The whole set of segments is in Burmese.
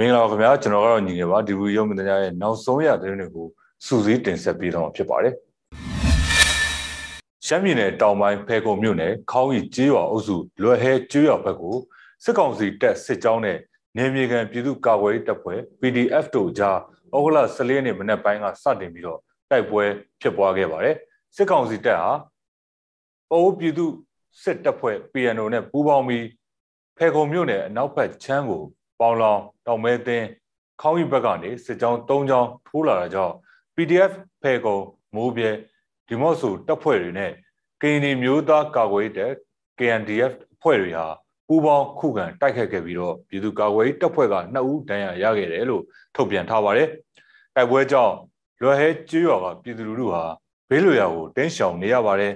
မင်္ဂလာပါခင်ဗျာကျွန်တော်ကတော့ညီငယ်ပါဒီဘူးရုံးမင်းသားရဲ့နောက်ဆုံးရသတင်းတွေကိုစူးစီးတင်ဆက်ပေးတော့မှာဖြစ်ပါတယ်ရှမ်းပြည်နယ်တောင်ပိုင်းဖဲခုံမြို့နယ်ခေါင်းရီကျေးရွာအုပ်စုလွယ်ဟဲကျေးရွာဘက်ကိုစစ်ကောင်စီတပ်စစ်ကြောင်းနဲ့နေမြေကန်ပြည်သူ့ကာကွယ်ရေးတပ်ဖွဲ့ PDF တို့ကြားဩဂလ14ရက်နေ့မနက်ပိုင်းကစတင်ပြီးတော့တိုက်ပွဲဖြစ်ပွားခဲ့ပါတယ်စစ်ကောင်စီတပ်ဟာပေါ်ပြည်သူစစ်တပ်ဖွဲ့ PNO နဲ့ပူးပေါင်းပြီးဖဲခုံမြို့နယ်အနောက်ဘက်ချမ်းကိုပေါင်လောင်တောင်မဲသင်းခေါင်းကြီးဘက်ကနေစစ်ကြောင်း၃ကြောင်းထိုးလာတာကြောင့် PDF ဖဲကုံမိုးပြဲဒီမော့ဆိုတပ်ဖွဲ့တွေနဲ့ကရင်နီမျိုးသားကာကွယ်ရေးတပ် KNDF အဖွဲ့တွေဟာပူးပေါင်းခုခံတိုက်ခတ်ခဲ့ပြီးတော့ပြည်သူကာကွယ်ရေးတပ်ဖွဲ့က၂ဦးဒဏ်ရာရခဲ့တယ်လို့ထုတ်ပြန်ထားပါတယ်။တိုက်ပွဲကြောင့်လွယ်ဟဲကျွော်ကပြည်သူလူထုဟာဘေးလွရာကိုတင်းရှောင်နေရပါတယ်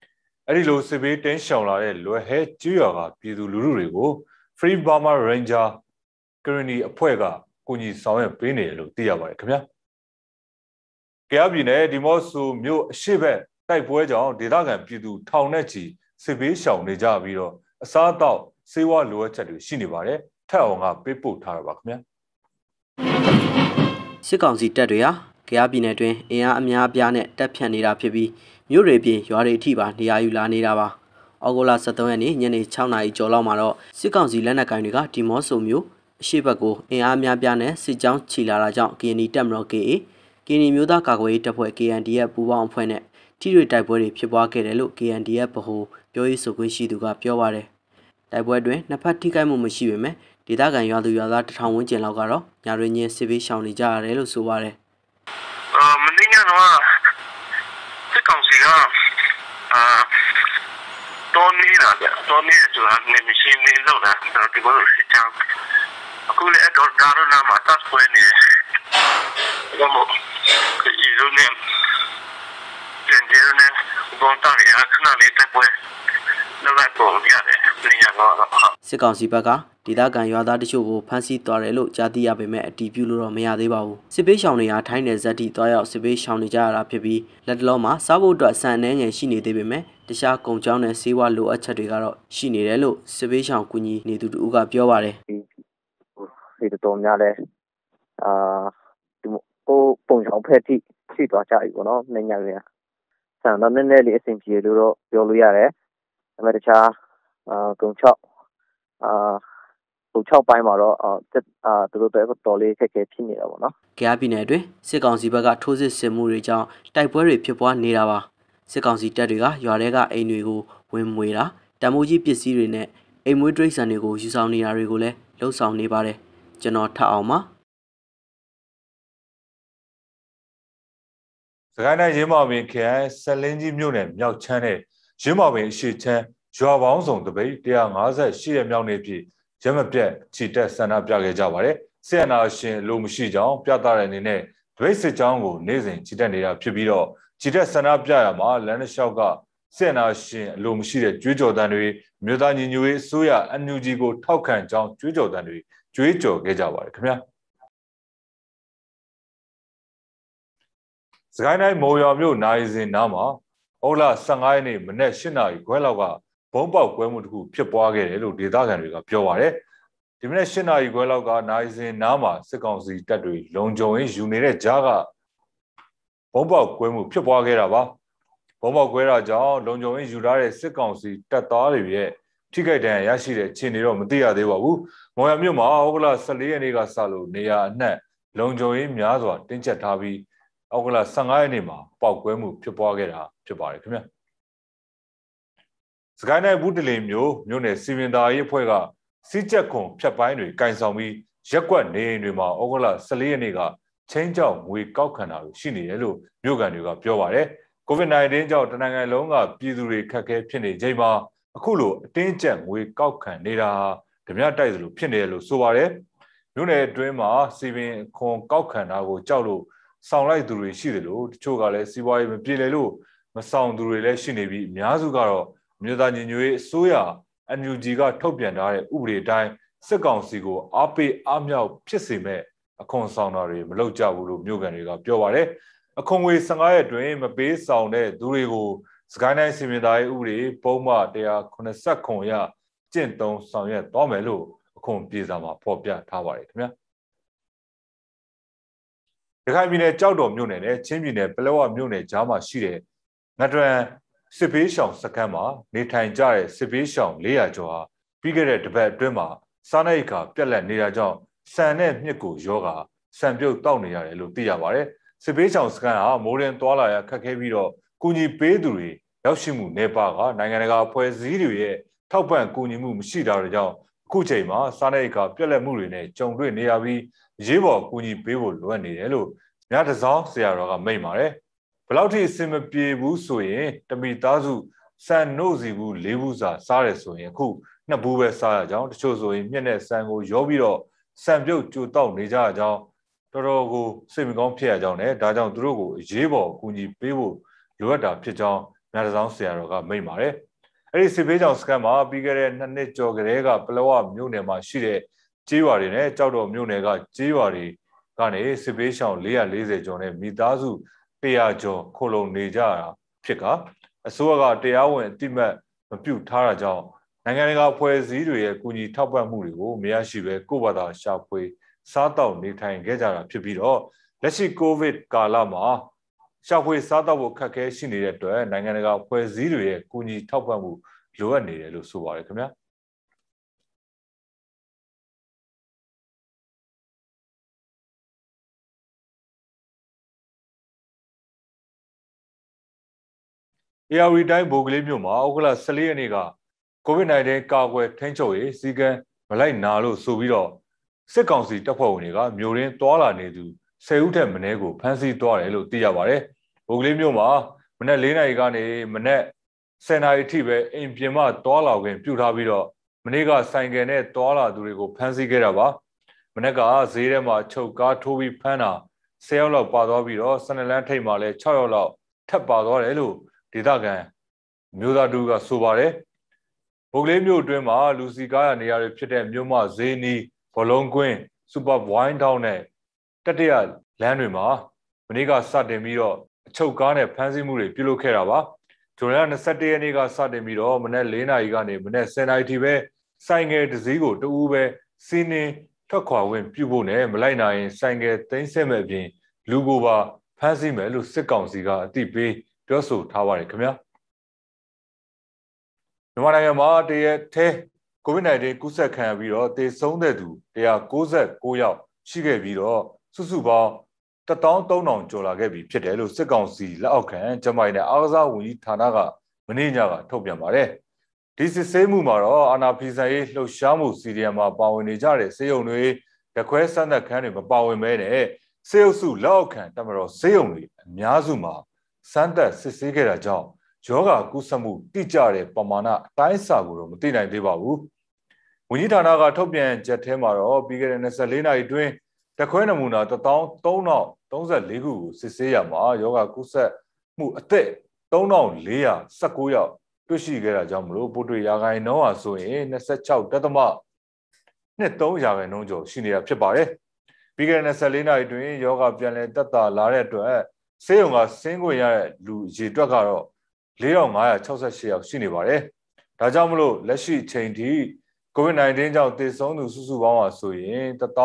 ။အဲဒီလိုစစ်ဘေးတင်းရှောင်လာတဲ့လွယ်ဟဲကျွော်ကပြည်သူလူထုတွေကို Free Burma Ranger ကရနီအဖွဲ့ကကိုကြီးဆောင်ရွက်ပေးနေတယ်လို့သိရပါတယ်ခင်ဗျာ။ကြားပြည်နယ်ဒီမော့ဆိုမြို့အရှိဘက်တိုက်ပွဲကြောင့်ဒေသခံပြည်သူထောင်နဲ့ချီစစ်ဘေးရှောင်နေကြပြီးတော့အစားအသောက်ဆေးဝါးလိုအပ်ချက်တွေရှိနေပါတယ်။ထက်အောင်ကပေးပို့ထားတာပါခင်ဗျာ။စစ်ကောင်စီတပ်တွေဟာကြားပြည်နယ်တွင်အင်အားအများအပြားနဲ့တပ်ဖြန့်နေတာဖြစ်ပြီးမြို့တွေပြင်ရွာတွေအထိပါနေရာယူလာနေတာပါ။အော်ဂိုလာ73ရက်နေ့ညနေ6နာရီကျော်လောက်မှာတော့စစ်ကောင်စီလက်နက်ကိုင်တွေကဒီမော့ဆိုမြို့ရှေ့ဘက်ကိုအင်အားများပြားနဲ့စစ်ကြောင်းချီလာတာကြောင့် KNY တပ်မတော် KA KNY မျိုးသားကာကွယ်ရေးတပ်ဖွဲ့ KNDF ပူးပေါင်းအဖွဲ့နဲ့ထိတွေ့တိုက်ပွဲတွေဖြစ်ပွားခဲ့တယ်လို့ KNDF ဗဟိုပြောရေးဆိုခွင့်ရှိသူကပြောပါတယ်။တိုက်ပွဲတွင်နှစ်ဖက်ထိခိုက်မှုမရှိပေမဲ့ဒေသခံရွာသူရွာသားတထောင်ဝန်းကျင်လောက်ကတော့ညတွင်ချင်းစစ်ပေးရှောင်နေကြရတယ်လို့ဆိုပါတယ်။အာမင်းညကတော့စစ်ကောင်စီကအာတော်နေတာတော်နေဆိုတာနေမရှိနေလို့လားတော်ဒီလိုစစ်ချောင်းအခုလည်းဒေါ်ဒါရနာမှာတက်ပွဲနေတယ်။ဒါမှမဟုတ်ဒီလိုနဲ့ကျန်တဲ့နဲ့ဘုံတာရီအခဏလေးတက်ပွဲလောက်တော့ရတယ်နေရာတော့စစ်ကောင်စီဘက်ကဒေသခံရွာသားတချို့ကိုဖမ်းဆီးသွားတယ်လို့ကြားသိရပေမဲ့အတည်ပြုလို့တော့မရသေးပါဘူးစစ်ပေးရှောင်တွေကထိုင်းနယ်ဇက်တီတွားရောက်စစ်ပေးရှောင်နေကြရတာဖြစ်ပြီးလက်တလုံးမှာစားဖို့အတွက်ဆန်နှဲငယ်ရှိနေသေးပေမဲ့တခြားကုံချောင်းနဲ့ဆေးဝါးလိုအပ်ချက်တွေကတော့ရှိနေတယ်လို့စစ်ပေးရှောင်ကူညီနေသူတို့ကပြောပါတယ်တွေတော်တော်များလည်းအာဒီဟိုပုံရောဖက်တိရှိသွားကြပြီပေါ့နော်ညညတွေကဆန်တော့နည်းနည်းလေးအဆင်ပြေလို့တော့ပြောလို့ရတယ်ဒါပေမဲ့တခြားအာကုံချောက်အာဟို6ပိုင်းမှာတော့အာသူတို့တော့တော်လေးခက်ခဲဖြစ်နေတာပေါ့နော်။ကြားပြည်နယ်အတွင်းစစ်ကောင်စီဘက်ကထိုးစစ်ဆင်မှုတွေကြောင့်တိုက်ပွဲတွေဖြစ်ပွားနေတာပါ။စစ်ကောင်စီတပ်တွေကရွာတွေကအိမ်တွေကိုဝင်မွေတာတမိုးကြီးပစ္စည်းတွေနဲ့အိမ်မွေးတိရစ္ဆာန်တွေကိုယူဆောင်နေတာတွေကိုလည်းလှုပ်ဆောင်နေပါတယ်။ကျွန်တော်ထပ်အောင်ပါစကိုင်းတိုင်းရင်းမော်ပင်ခရိုင်ဆက်လင်းကြီးမြို့နယ်မြောက်ချမ်းနဲ့ရင်းမော်ပင်အရှိချမ်းရွာပေါင်းစုံတပိတ်158ရက်မြောက်နေ့ဖြစ်ရမပြတ်ချီတက်ဆန္ဒပြခဲ့ကြပါတယ်။ဆီယနာရှင်လိုမရှိကြောင်းပြသတဲ့အနေနဲ့တပိတ်စစ်ကြောင်းကိုနေ့စဉ်ချီတက်နေတာဖြစ်ပြီးတော့ချီတက်ဆန္ဒပြရမှာလမ်းလျှောက်ကဆီယနာရှင်လိုမရှိတဲ့ကြွေးကြော်သံတွေမြို့သားညီညွတ်ရေးအစိုးရ NUG ကိုထောက်ခံကြောင်းကြွေးကြော်သံတွေကြွေးကြော်ခဲ့ကြပါတယ်ခင်ဗျာစကိုင်းတိုင်းမော်ရွာမြို့နိုင်စင်နားမှာဩလ15ရက်နေ့မနက်8နာရီခွဲလောက်ကဘုံပေါက်ကွဲမှုတစ်ခုဖြစ်ပွားခဲ့တယ်လို့ဒေသခံတွေကပြောပါတယ်ဒီမနက်8နာရီခွဲလောက်က နိုင်စင်နားမှာစစ်ကောင်စီတပ်တွေလုံခြုံရေးယူနေတဲ့ကြားကဘုံပေါက်ကွဲမှုဖြစ်ပွားခဲ့တာပါဘုံပေါက်ကွဲတာကြောင့်လုံခြုံရေးယူထားတဲ့စစ်ကောင်စီတပ်သားတွေရဲ့ထိခိုက်ဒဏ်ရာရရှိတဲ့ခြေနေတော့မသိရသေးပါဘူး။မော်ရမြို့မှာဩဂလ14ရက်နေ့ကစလို့နေရာအနှံ့လုံခြုံရေးများစွာတင်းကျပ်ထားပြီးဩဂလ15ရက်နေ့မှာ ပောက်ကွဲမှုဖြစ်ပွားခဲ့တာဖြစ်ပါတယ်ခင်ဗျာ။စကိုင်းတိုင်းဘူးတလင်မြို့မြို့နယ်စီဝင်သာရေးအဖွဲ့ကစီးကျက်ခွန်ဖြတ်ပိုင်းတွေကင်ဆောင်ပြီးရက်ကွက်နေအိမ်တွေမှာဩဂလ14ရက်နေ့ကချင်းကြောင်ငွေကောက်ခံတာရှိနေတယ်လို့မြို့ကန်တွေကပြောပါတယ်။ COVID-19 ကြောင့်တနင်္ဂနွေလုံးကပြည်သူတွေခက်ခဲဖြစ်နေချိန်မှာအခုလိုအတင်းကျပ်ငွေကောက်ခံနေတာဓမြတိုက်သလိုဖြစ်နေတယ်လို့ဆိုပါတယ်မြို့နယ်အတွင်းမှာစီပင်ခွန်ကောက်ခံတာကိုကြောက်လို့ဆောင်လိုက်သူတွေရှိတယ်လို့တချို့ကလည်းစီးပွားရေးမပြေလည်လို့မဆောင်သူတွေလည်းရှိနေပြီးအများစုကတော့မြို့သားညီညွတ်ရေးအစိုးရ NUG ကထုတ်ပြန်ထားတဲ့ဥပဒေအတိုင်းစစ်ကောင်စီကိုအားပေးအားမြောက်ဖြစ်စေမဲ့အခွန်ဆောင်တာတွေမလုပ်ကြဘူးလို့မြို့ကန်တွေကပြောပါတယ်အခွန်ငွေ15ရက်အတွင်းမပေးဆောင်တဲ့သူတွေကိုစကိုင်းတိုင်းစီမင်းသားရဲ့ဥပဒေပုံမှန်189အရကျင့်သုံးဆောင်ရွက်သွားမယ်လို့အခွန်ပြေစာမှာဖော်ပြထားပါတယ်ခင်ဗျာရခိုင်ပြည်နယ်ကြောက်တော်မြို့နယ်နဲ့ချင်းပြည်နယ်ပလောဝမြို့နယ်ကြားမှာရှိတဲ့ငတရံစစ်ပေးရှောင်စခန်းမှာနေထိုင်ကြတဲ့စစ်ပေးရှောင်400ကျော်ဟာပြီးခဲ့တဲ့တပတ်အတွင်းမှာစားနပ်ရိက္ခာပြက်လက်နေတာကြောင့်ဆန်နဲ့မြစ်ကိုရောဂါဆန်ပြုတ်တောက်နေရတယ်လို့သိရပါတယ်စစ်ပေးရှောင်စခန်းဟာမိုးရင်သွာလာရခက်ခဲပြီးတော့ကူညီပေးသူတွေရောက်ရှိမှုနေပါကနိုင်ငံတကာအဖွဲ့အစည်းတွေရဲ့ထောက်ပံ့ကူညီမှုမရှိတာတွေကြောင့်အခုချိန်မှာစားနပ်ရိက္ခာပြက်လက်မှုတွေနဲ့ကြုံတွေ့နေရပြီးရေးပေါ်ကူညီပေးဖို့လိုအပ်နေတယ်လို့ညတစောင်းဆရာတော်ကမိန့်ပါတယ်။ဘလောက်ထိအဆင်မပြေဘူးဆိုရင်တမိသားစုဆန်နှုတ်စီဘူးလေးဘူးစာစားတယ်ဆိုရင်အခုနှစ်ဘူးပဲစားရကြောင်းတချို့ဆိုရင်မျက်နဲ့ဆန်ကို ရောပြီးတော့ဆန်ပြုတ်ကြိုတောက်နေကြရကြောင်းတော်တော်ကိုစိတ်မကောင်းဖြစ်ရကြောင်းနဲ့ဒါကြောင့်သူတို့ကိုအရေးပေါ်ကူညီပေးဖို့လိုအပ်တာဖြစ်ကြောင်းမြတ်ဆောင်ဆရာတော်ကမိန့်ပါတယ်။အဲ့ဒီစစ်ဘေးကြောင့်စခန်းမှာပြီးခဲ့တဲ့နှစ်နှစ်ကျော်ကလေးကပလောဝမြို့နယ်မှာရှိတဲ့ကျေးရွာတွေနဲ့ကြောက်တော်မြို့နယ်ကကျေးရွာတွေကနေစစ်ဘေးရှောင်440ကျော်နဲ့မိသားစု100ကျော်ခိုလုံနေကြတာဖြစ်ကအစိုးရကတရားဝင်အတိမတ်မပြုထားတာကြောင့်နိုင်ငံတကာအဖွဲ့အစည်းတွေရဲ့ကူညီထောက်ပံ့မှုတွေကိုမရရှိပဲကိုယ့်ဘာသာရှာဖွေစားတောက်နေထိုင်ခဲ့ကြတာဖြစ်ပြီးတော့လက်ရှိ COVID ကာလမှာရှာဖွေစားတော့ဖို့ခက်ခဲရှိနေတဲ့အတွက်နိုင်ငံတကာဖွဲ့စည်းတွေရဲ့ကူညီထောက်ပံ့မှုလိုအပ်နေတယ်လို့ဆိုပါရခင်ဗျာ။ ARV တိုင်းဘိုကလေးမြို့မှာဩဂုတ်လ14ရက်နေ့က COVID-19 ကာကွယ်ထိန်းချုပ်ရေးစည်းကမ်းမလိုက်နာလို့ဆိုပြီးတော့စစ်ကောင်စီတပ်ဖွဲ့ဝင်တွေကမြို့ရင်းတွာလာနေသူ10ဦးထက်မနည်းကိုဖမ်းဆီးသွားတယ်လို့သိရပါတယ်။ဘုတ်ကလေးမြို့မှာမနက်၄နာရီကနေမနက်10နာရီထိပဲအိမ်ပြင်မှသွားလာခွင့်ပြုထားပြီးတော့မနေ့ကဆိုင်ကယ်နဲ့သွားလာသူတွေကိုဖမ်းဆီးခဲ့တာပါ။မနေ့ကဈေးထဲမှာချုပ်ကားထိုးပြီးဖမ်းတာ10ယောက်လောက်ပါသွားပြီးတော့စနလန်းထိပ်မှာလည်း6ယောက်လောက်ထပ်ပါသွားတယ်လို့ဒေသခံမျိုးသားတူကဆိုပါတယ်။ဘုတ်ကလေးမြို့အတွင်းမှာလူစီကားရနေရာတွေဖြစ်တဲ့မြို့မဈေးနီးဘလုံးကွင်းစူပါဝိုင်းတောင်းနဲ့တတိယလမ်းတွေမှာမနေ့ကစတင်ပြီးတော့အချုပ်ကားနဲ့ဖမ်းဆီးမှုတွေပြုလုပ်ခဲ့တာပါဇွန်လ21ရက်နေ့ကစတင်ပြီးတော့မနေ့4နာရီကနေမနေ့10နာရီထိပဲဆိုင်ငယ်တစ်စီးကိုတူးပဲစီးနင်းထွက်ခွာဝင်ပြုဖို့နဲ့မလိုက်နိုင် ဆိုင်ငယ်သိမ်းဆက်မဲ့အပြင်လူကိုပါဖမ်းဆီးမယ်လို့စစ်ကောင်စီကအတိပေးပြောဆိုထားပါတယ်ခင်ဗျာမြန်မာနိုင်ငံမှာတရက်ထဲကိုဗစ် -19 ကူးစက်ခံရပြီးတော့သေဆုံးတဲ့သူ196ယောက်ရှိခဲ့ပြီးတော့စုစုပေါင်း13000ကျော်လာခဲ့ပြီဖြစ်တယ်လို့စစ်ကောင်စီလက်အောက်ခံကျမိုင်းနဲ့အားကစားဝန်ကြီးဌာနကမနေ့ညကထုတ်ပြန်ပါတယ်။ဒီစစ်ဆေးမှုမှာတော့အာနာဖီဆိုင်ရေးလှုပ်ရှားမှုစီရီယံမှာပါဝင်နေကြတဲ့စေယုံတွေတခွဲစမ်းသပ်ခန်းတွေမပါဝင်ဘဲနဲ့စေယုပ်စုလက်အောက်ခံတမတော် စေယုံတွေအများစုမှာစမ်းသပ်စစ်ဆေးခဲ့တာကြောင့်ယောဂကုသမှု တိကျတဲ့ပမာဏအတိုင်းအဆကိုတော့မသိနိုင်သေးပါဘူး။ဝန်ကြီးဌာနကထုတ်ပြန်ချက်ထဲမှာတော့ပြီးခဲ့တဲ့24နှစ်အတွင်းတက်ခွဲနမူနာ13334ခုကိုစစ်ဆေးရမှာယောဂကုသမှုအသက်3419ယောက်တွေ့ရှိခဲ့တာကြောင့်မလို့ပို့တွေ့ရာဂိုင်နှုန်းဟာဆိုရင်26တက်သမ23ရာဂိုင်နှုန်းကျော်ရှိနေတာဖြစ်ပါတယ်။ပြီးခဲ့တဲ့24နှစ်အတွင်းယောဂပြန်လည်တက်တာလာတဲ့အတွက်ဆေးရုံကဆင်းခွင့်ရတဲ့လူရေတွက်ကတော့4568ယောက်ရှိနေပါတယ်။ဒါကြောင့်မလို့လက်ရှိချိန်ထိ COVID-19 ကြောင့်သေဆုံးသူစုစုပေါင်းပါဆိုရင်13088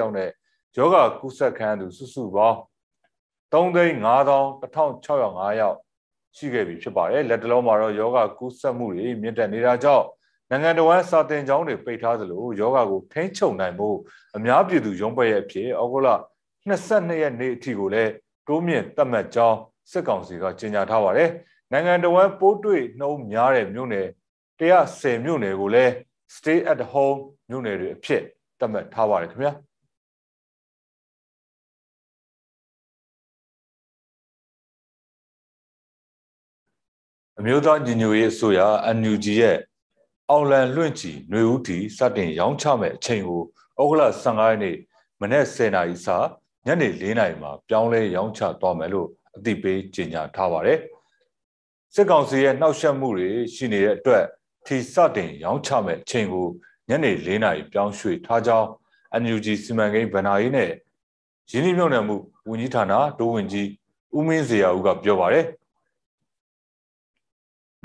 ယောက်နဲ့ယောဂကူးစက်ခံသူစုစုပေါင်း3,5000,1605ယောက်ရှိခဲ့ပြီဖြစ်ပါတယ်လက်တလုံးမှာတော့ယောဂကူးစက်မှုတွေမြင့်တက်နေတာကြောင့်နိုင်ငံတော်ဝန်စာတင်ကျောင်းတွေပိတ်ထားသလိုယောဂကိုထိန်းချုပ်နိုင်မှုအများပြည်သူရုံးပွဲရဲ့အဖြစ်ဩဂုတ်လ22ရက်နေ့အထိကိုလည်းတိုးမြင့်သတ်မှတ်ကြောင်းစစ်ကောင်စီကကြေညာထားပါတယ်နိုင်ငံတော်ဝန်ပိုးတွေ့နှုံများတဲ့မြို့နယ်110မြို့နယ်ကိုလည်း stay at home မြို့နယ်တွေအဖြစ်သတ်မှတ်ထားပါတယ်ခင်ဗျာအမျိုးသားညီညွတ်ရေးအစိုးရ NUG ရဲ့အောင်လံလွင့်ချီຫນွေဦးတီစတင်ရောင်းချမဲ့အချိန်ကိုဩဂုတ်လ15ရက်နေ့မနေ့10နာရီစညနေ4နာရီမှာပြောင်းလဲရောင်းချသွားမယ်လို့အသိပေးကြေညာထားပါတယ်စစ်ကောင်စီရဲ့နှောက်ယှက်မှုတွေရှိနေတဲ့အတွက်ထိစတင်ရောင်းချမဲ့အချိန်ကိုညနေ၄နာရီပြောင်းရွှေ့ထားကြောင်း NUG စီမံကိန်းဗဏ္ဍာရေးနဲ့ရင်းနှီးမြှုပ်နှံမှုဝန်ကြီးဌာနဒိုးဝန်ကြီးဦးမင်းစရာဦးကပြောပါတယ်။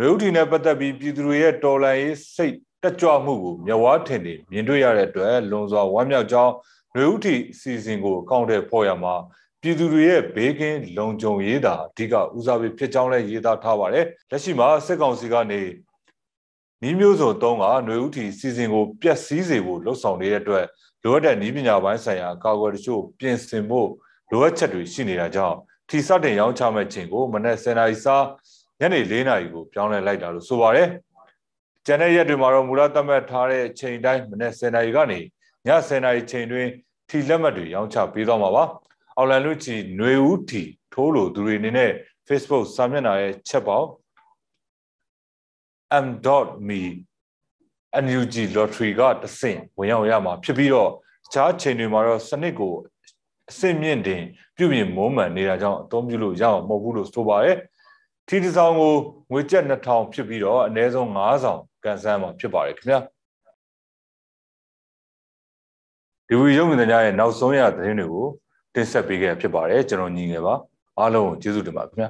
ရုပ်တီနဲ့ပတ်သက်ပြီးပြည်သူတွေရဲ့တော်လှန်ရေးစိတ်တက်ကြွမှုကိုမျက်ဝါးထင်နေမြင်တွေ့ရတဲ့အတွက်လွန်စွာဝမ်းမြောက်ကြောင်းရုပ်တီစီစဉ်ကိုအကောင့်ထဲပေါ်ရမှာပြည်သူတွေရဲ့ဘေးကင်းလုံခြုံရေးသာအဓိကဦးစားပေးဖြစ်ကြောင်းလည်းយေတာထားပါတယ်။လက်ရှိမှာစစ်ကောင်စီကနေနီးမျိုးစုံသုံးကຫນွေဥတီစီစဉ်ကိုပျက်စီးစေဖို့လှုံ့ဆော်နေတဲ့အတွက်လိုအပ်တဲ့နီးပညာပိုင်းဆိုင်ရာကာကွယ်တချို့ပြင်ဆင်ဖို့လိုအပ်ချက်တွေရှိနေတာကြောင့်ထီစတင်ရောင်းချမဲ့ချိန်ကိုမနက်10:00နာရီစားညနေ4:00နာရီကိုပြောင်းလဲလိုက်တာလို့ဆိုပါတယ်။ကျန်တဲ့ရက်တွေမှာတော့မူလသတ်မှတ်ထားတဲ့ချိန်တိုင်းမနက်10:00နာရီကနေည10:00နာရီချိန်တွင်ထီလက်မှတ်တွေရောင်းချပေးသွားမှာပါ။အော်လန်လူချီຫນွေဦးထီထိုးလို့သူတွေအနေနဲ့ Facebook စာမျက်နှာရဲ့ချက်ပေါင်း m.me NUG lottery ကတဆင့်ဝင်ရောက်ရမှာ ဖြစ်ပြီးတော့တခြားချိန်တွေမှာတော့စနစ်ကိုအဆင့်မြင့်တင်ပြုပြင်မုံမှန်နေတာကြောင့်အသုံးပြုလို့ရအောင်မဟုတ်ဘူးလို့ဆိုပါရယ်ထီတဆောင်ကိုငွေကျပ်2000ဖြစ်ပြီးတော့အနည်းဆုံး9000ကန်ဆန်းမှာဖြစ်ပါရယ်ခင်ဗျာဒီဝီရုပ်မြင်သမားရဲ့နောက်ဆုံးရသတင်းတွေကိုတင်ဆက်ပေးခဲ့ဖြစ်ပါတယ်ကျွန်တော်ညီငယ်ပါအားလုံးကိုကျေးဇူးတင်ပါခင်ဗျာ